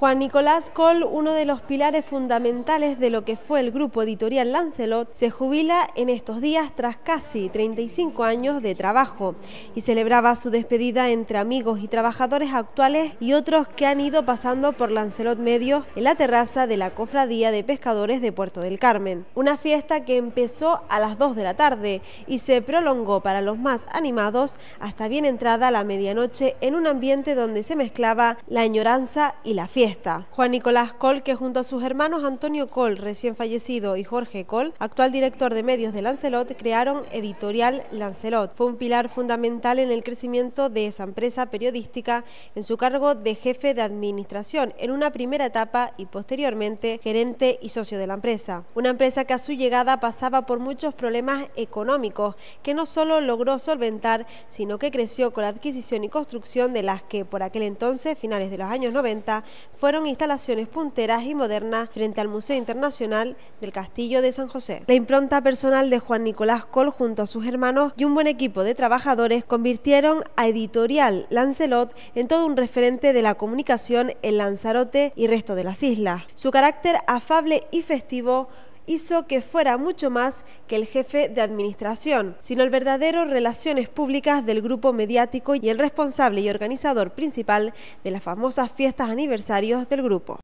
Juan Nicolás Col, uno de los pilares fundamentales de lo que fue el grupo editorial Lancelot, se jubila en estos días tras casi 35 años de trabajo y celebraba su despedida entre amigos y trabajadores actuales y otros que han ido pasando por Lancelot Medios en la terraza de la Cofradía de Pescadores de Puerto del Carmen. Una fiesta que empezó a las 2 de la tarde y se prolongó para los más animados hasta bien entrada la medianoche en un ambiente donde se mezclaba la añoranza y la fiesta. Juan Nicolás Coll, que junto a sus hermanos Antonio Col, recién fallecido, y Jorge Col, actual director de medios de Lancelot, crearon Editorial Lancelot. Fue un pilar fundamental en el crecimiento de esa empresa periodística en su cargo de jefe de administración en una primera etapa y posteriormente gerente y socio de la empresa. Una empresa que a su llegada pasaba por muchos problemas económicos que no solo logró solventar, sino que creció con la adquisición y construcción de las que por aquel entonces, finales de los años 90, fueron instalaciones punteras y modernas frente al Museo Internacional del Castillo de San José. La impronta personal de Juan Nicolás Col junto a sus hermanos y un buen equipo de trabajadores convirtieron a Editorial Lancelot en todo un referente de la comunicación en Lanzarote y resto de las islas. Su carácter afable y festivo hizo que fuera mucho más que el jefe de administración, sino el verdadero relaciones públicas del grupo mediático y el responsable y organizador principal de las famosas fiestas aniversarios del grupo.